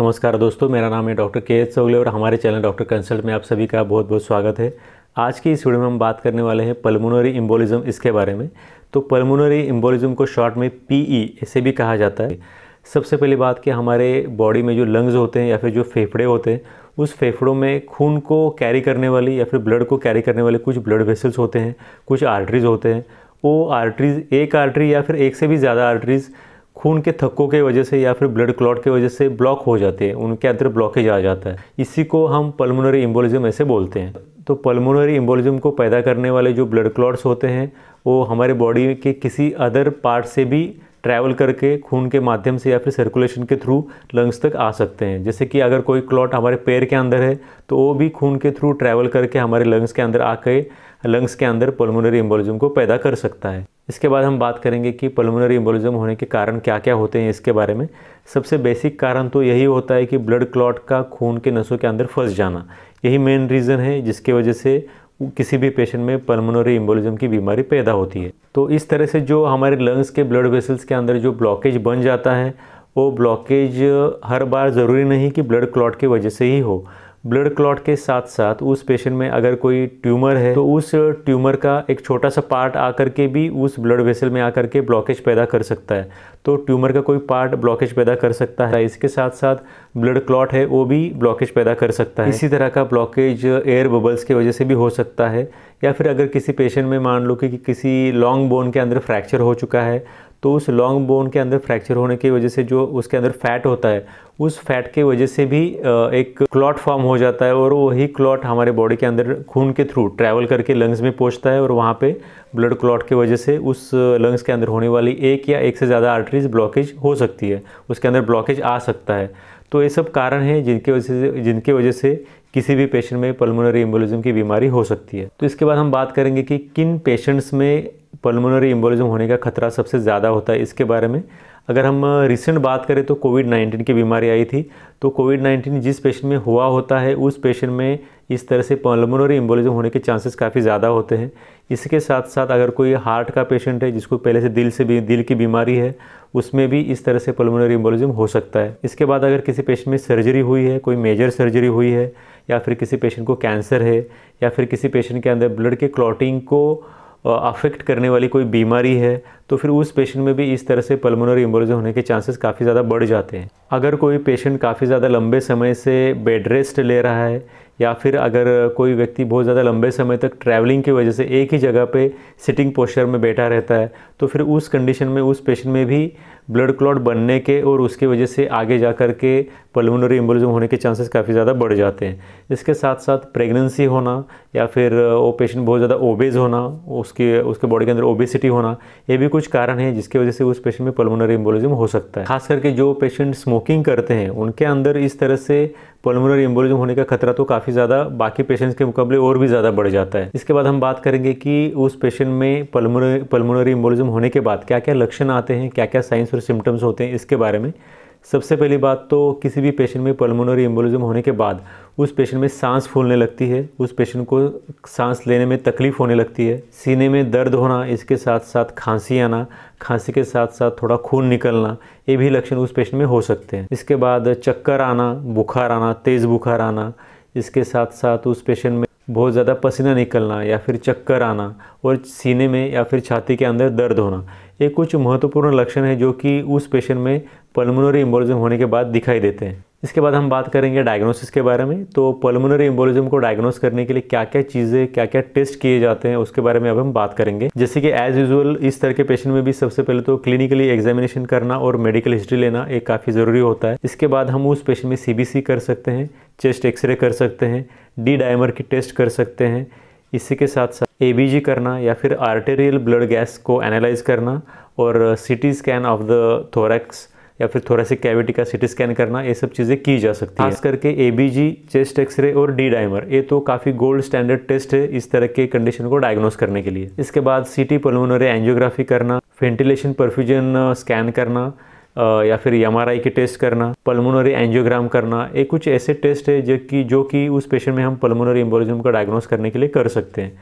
नमस्कार दोस्तों मेरा नाम है डॉक्टर के एच सोगले और हमारे चैनल डॉक्टर कंसल्ट में आप सभी का बहुत बहुत स्वागत है आज की इस वीडियो में हम बात करने वाले हैं पल्मोनरी इम्बोलिज्म इसके बारे में तो पल्मोनरी इम्बोलिज्म को शॉर्ट में पीई ऐसे भी कहा जाता है सबसे पहली बात कि हमारे बॉडी में जो लंग्स होते हैं या फिर जो फेफड़े होते हैं उस फेफड़ों में खून को कैरी करने वाली या फिर ब्लड को कैरी करने वाले कुछ ब्लड वेसल्स होते हैं कुछ आर्टरीज़ होते हैं वो आर्टरीज़ एक आर्टरी या फिर एक से भी ज़्यादा आर्टरीज़ खून के थक्कों के वजह से या फिर ब्लड क्लॉट के वजह से ब्लॉक हो जाते हैं उनके अंदर ब्लॉकेज आ जाता है इसी को हम पल्मोनरी इम्बोलिज्म ऐसे बोलते हैं तो पल्मोनरी इम्बोलिज्म को पैदा करने वाले जो ब्लड क्लॉट्स होते हैं वो हमारे बॉडी के किसी अदर पार्ट से भी ट्रैवल करके खून के माध्यम से या फिर सर्कुलेशन के थ्रू लंग्स तक आ सकते हैं जैसे कि अगर कोई क्लॉट हमारे पैर के अंदर है तो वो भी खून के थ्रू ट्रैवल करके हमारे लंग्स के अंदर आके लंग्स के अंदर पल्मोनरी एम्बोलिज्म को पैदा कर सकता है इसके बाद हम बात करेंगे कि पल्मोनरी एम्बोलिज्म होने के कारण क्या क्या होते हैं इसके बारे में सबसे बेसिक कारण तो यही होता है कि ब्लड क्लॉट का खून के नसों के अंदर फंस जाना यही मेन रीज़न है जिसके वजह से किसी भी पेशेंट में पल्मोनरी एम्बोलिज्म की बीमारी पैदा होती है तो इस तरह से जो हमारे लंग्स के ब्लड वेसल्स के अंदर जो ब्लॉकेज बन जाता है वो ब्लॉकेज हर बार ज़रूरी नहीं कि ब्लड क्लॉट की वजह से ही हो ब्लड क्लॉट के साथ साथ उस पेशेंट में अगर कोई ट्यूमर है तो उस ट्यूमर का एक छोटा सा पार्ट आकर के भी उस ब्लड वेसल में आकर के ब्लॉकेज पैदा कर सकता है तो ट्यूमर का कोई पार्ट ब्लॉकेज पैदा कर सकता है इसके साथ साथ ब्लड क्लॉट है वो भी ब्लॉकेज पैदा कर सकता है इसी तरह का ब्लॉकेज एयर बबल्स की वजह से भी हो सकता है या फिर अगर किसी पेशेंट में मान लो कि, कि किसी लॉन्ग बोन के अंदर फ्रैक्चर हो चुका है तो उस लॉन्ग बोन के अंदर फ्रैक्चर होने की वजह से जो उसके अंदर फैट होता है उस फैट के वजह से भी एक क्लॉट फॉर्म हो जाता है और वही क्लॉट हमारे बॉडी के अंदर खून के थ्रू ट्रैवल करके लंग्स में पहुंचता है और वहाँ पे ब्लड क्लॉट की वजह से उस लंग्स के अंदर होने वाली एक या एक से ज़्यादा आर्टरीज ब्लॉकेज हो सकती है उसके अंदर ब्लॉकेज आ सकता है तो ये सब कारण हैं जिनके वजह से जिनके वजह से किसी भी पेशेंट में पल्मोनरी एम्बोलिज्म की बीमारी हो सकती है तो इसके बाद हम बात करेंगे कि किन पेशेंट्स में पल्मोनरी एम्बोलिज्म होने का खतरा सबसे ज़्यादा होता है इसके बारे में अगर हम रिसेंट बात करें तो कोविड 19 की बीमारी आई थी तो कोविड 19 जिस पेशेंट में हुआ होता है उस पेशेंट में इस तरह से पल्मोनरी एम्बोलिज्म होने के चांसेस काफ़ी ज़्यादा होते हैं इसके साथ साथ अगर कोई हार्ट का पेशेंट है जिसको पहले से दिल से भी दिल की बीमारी है उसमें भी इस तरह से पल्मोनरी एम्बोलिज्म हो सकता है इसके बाद अगर किसी पेशेंट में सर्जरी हुई है कोई मेजर सर्जरी हुई है या फिर किसी पेशेंट को कैंसर है या फिर किसी पेशेंट के अंदर ब्लड के क्लॉटिंग को अफेक्ट करने वाली कोई बीमारी है तो फिर उस पेशेंट में भी इस तरह से पल्मोनरी एम्बोलिज्म होने के चांसेस काफ़ी ज़्यादा बढ़ जाते हैं अगर कोई पेशेंट काफ़ी ज़्यादा लंबे समय से बेड रेस्ट ले रहा है या फिर अगर कोई व्यक्ति बहुत ज़्यादा लंबे समय तक ट्रैवलिंग की वजह से एक ही जगह पे सिटिंग पोस्चर में बैठा रहता है तो फिर उस कंडीशन में उस पेशेंट में भी ब्लड क्लॉट बनने के और उसकी वजह से आगे जा कर के पल्मोनरी एम्बोलिज्म होने के चांसेस काफ़ी ज़्यादा बढ़ जाते हैं इसके साथ साथ प्रेगनेंसी होना या फिर वो पेशेंट बहुत ज़्यादा ओबेज होना उसके उसके बॉडी के अंदर ओबेसिटी होना ये भी कुछ कारण हैं जिसकी वजह से उस पेशेंट में पल्मोनरी एम्बोलिज्म हो सकता है खास करके जो पेशेंट स्मोकिंग करते हैं उनके अंदर इस तरह से पल्मोनरी एम्बोलिज्म होने का खतरा तो काफ़ी ज़्यादा बाकी पेशेंट्स के मुकाबले और भी ज़्यादा बढ़ जाता है इसके बाद हम बात करेंगे कि उस पेशेंट में पल्मोनरी पल्मोनरी एम्बोलिज्म होने के बाद क्या क्या लक्षण आते हैं क्या क्या साइंस और सिम्टम्स होते हैं इसके बारे में सबसे पहली बात तो किसी भी पेशेंट में पल्मोनरी एम्बोलिज्म होने के बाद उस पेशेंट में सांस फूलने लगती है उस पेशेंट को सांस लेने में तकलीफ़ होने लगती है सीने में दर्द होना इसके साथ साथ खांसी आना खांसी के साथ साथ थोड़ा खून निकलना ये भी लक्षण उस पेशेंट में हो सकते हैं इसके बाद चक्कर आना बुखार आना तेज़ बुखार आना इसके साथ साथ उस पेशेंट में बहुत ज़्यादा पसीना निकलना या फिर चक्कर आना और सीने में या फिर छाती के अंदर दर्द होना ये कुछ महत्वपूर्ण लक्षण है जो कि उस पेशेंट में पल्मोनरी इम्बोलिज्म होने के बाद दिखाई देते हैं इसके बाद हम बात करेंगे डायग्नोसिस के बारे में तो पल्मोनरी एम्बोलिज्म को डायग्नोस करने के लिए क्या क्या चीज़ें क्या क्या टेस्ट किए जाते हैं उसके बारे में अब हम बात करेंगे जैसे कि एज यूजल इस तरह के पेशेंट में भी सबसे पहले तो क्लिनिकली एग्जामिनेशन करना और मेडिकल हिस्ट्री लेना एक काफ़ी ज़रूरी होता है इसके बाद हम उस पेशेंट में सी कर सकते हैं चेस्ट एक्सरे कर सकते हैं डी डायमर की टेस्ट कर सकते हैं इसी के साथ साथ ए करना या फिर आर्टेरियल ब्लड गैस को एनालाइज करना और C T scan of the thorax या फिर थोरेसिक कैविटी का सिटी स्कैन करना ये सब चीज़ें की जा सकती है खास करके ए चेस्ट एक्सरे और डी डाइमर ये तो काफ़ी गोल्ड स्टैंडर्ड टेस्ट है इस तरह के कंडीशन को डायग्नोस करने के लिए इसके बाद सीटी पलमोनरी एंजियोग्राफी करना वेंटिलेशन परफ्यूजन स्कैन करना या फिर एम आर की टेस्ट करना पल्मोनरी एंजियोग्राम करना ये कुछ ऐसे टेस्ट है जो कि जो कि उस पेशेंट में हम पल्मोनरी एम्बोलिज्म का डायग्नोस करने के लिए कर सकते हैं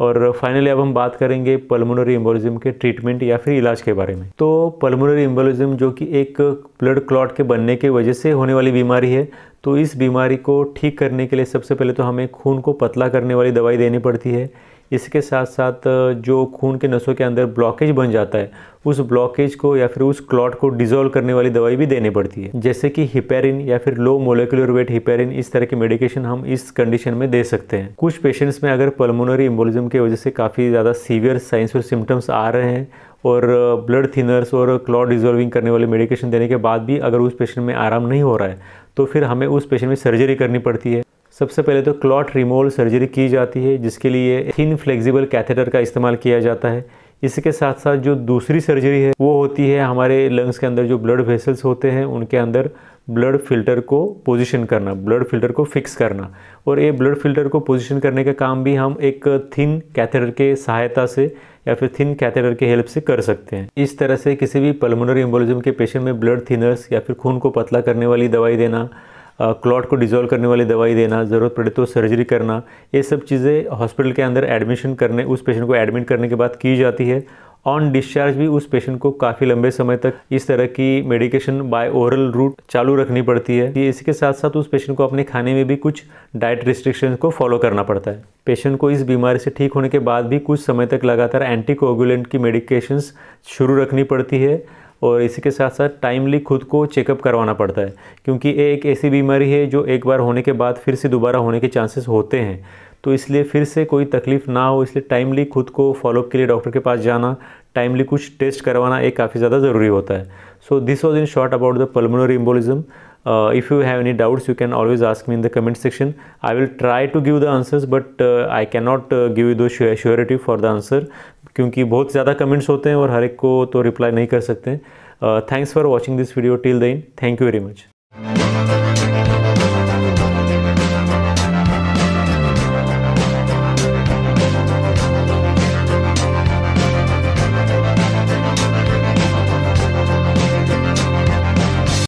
और फाइनली अब हम बात करेंगे पल्मोनरी एम्बोलिज्म के ट्रीटमेंट या फिर इलाज के बारे में तो पल्मोनरी एम्बोलिज्म जो कि एक ब्लड क्लॉट के बनने के वजह से होने वाली बीमारी है तो इस बीमारी को ठीक करने के लिए सबसे पहले तो हमें खून को पतला करने वाली दवाई देनी पड़ती है इसके साथ साथ जो खून के नसों के अंदर ब्लॉकेज बन जाता है उस ब्लॉकेज को या फिर उस क्लॉट को डिजोल्व करने वाली दवाई भी देनी पड़ती है जैसे कि हिपेरिन या फिर लो मोलिकुलर वेट हिपेरिन इस तरह की मेडिकेशन हम इस कंडीशन में दे सकते हैं कुछ पेशेंट्स में अगर पल्मोनरी इम्बोलिज्म की वजह से काफ़ी ज़्यादा सीवियर साइंस और सिम्टम्स आ रहे हैं और ब्लड थिनर्स और क्लॉट डिजोल्विंग करने वाली मेडिकेशन देने के बाद भी अगर उस पेशेंट में आराम नहीं हो रहा है तो फिर हमें उस पेशेंट में सर्जरी करनी पड़ती है सबसे पहले तो क्लॉट रिमोल सर्जरी की जाती है जिसके लिए थिन फ्लेक्सिबल कैथेटर का इस्तेमाल किया जाता है इसके साथ साथ जो दूसरी सर्जरी है वो होती है हमारे लंग्स के अंदर जो ब्लड वेसल्स होते हैं उनके अंदर ब्लड फिल्टर को पोजीशन करना ब्लड फिल्टर को फिक्स करना और ये ब्लड फिल्टर को पोजीशन करने का काम भी हम एक थिन कैथेटर के सहायता से या फिर थिन कैथेटर के हेल्प से कर सकते हैं इस तरह से किसी भी पल्मोनरी एम्बोलिज्म के पेशेंट में ब्लड थिनर्स या फिर खून को पतला करने वाली दवाई देना क्लॉट को डिज़ोल्व करने वाली दवाई देना ज़रूरत पड़े तो सर्जरी करना ये सब चीज़ें हॉस्पिटल के अंदर एडमिशन करने उस पेशेंट को एडमिट करने के बाद की जाती है ऑन डिस्चार्ज भी उस पेशेंट को काफ़ी लंबे समय तक इस तरह की मेडिकेशन बाय ओरल रूट चालू रखनी पड़ती है इसी के साथ साथ उस पेशेंट को अपने खाने में भी कुछ डाइट रिस्ट्रिक्शन को फॉलो करना पड़ता है पेशेंट को इस बीमारी से ठीक होने के बाद भी कुछ समय तक लगातार एंटीकोगुलेंट की मेडिकेशंस शुरू रखनी पड़ती है और इसी के साथ साथ टाइमली खुद को चेकअप करवाना पड़ता है क्योंकि ये एक ऐसी बीमारी है जो एक बार होने के बाद फिर से दोबारा होने के चांसेस होते हैं तो इसलिए फिर से कोई तकलीफ़ ना हो इसलिए टाइमली खुद को फॉलोअप के लिए डॉक्टर के पास जाना टाइमली कुछ टेस्ट करवाना एक काफ़ी ज़्यादा ज़रूरी होता है so this was in short about the pulmonary embolism if you have any doubts you can always ask me in the comment section I will try to give the answers but I can not give uh, surety for the answer क्योंकि बहुत ज़्यादा comments होते हैं और हर एक को तो reply नहीं कर सकते thanks for watching this video till the end thank you very much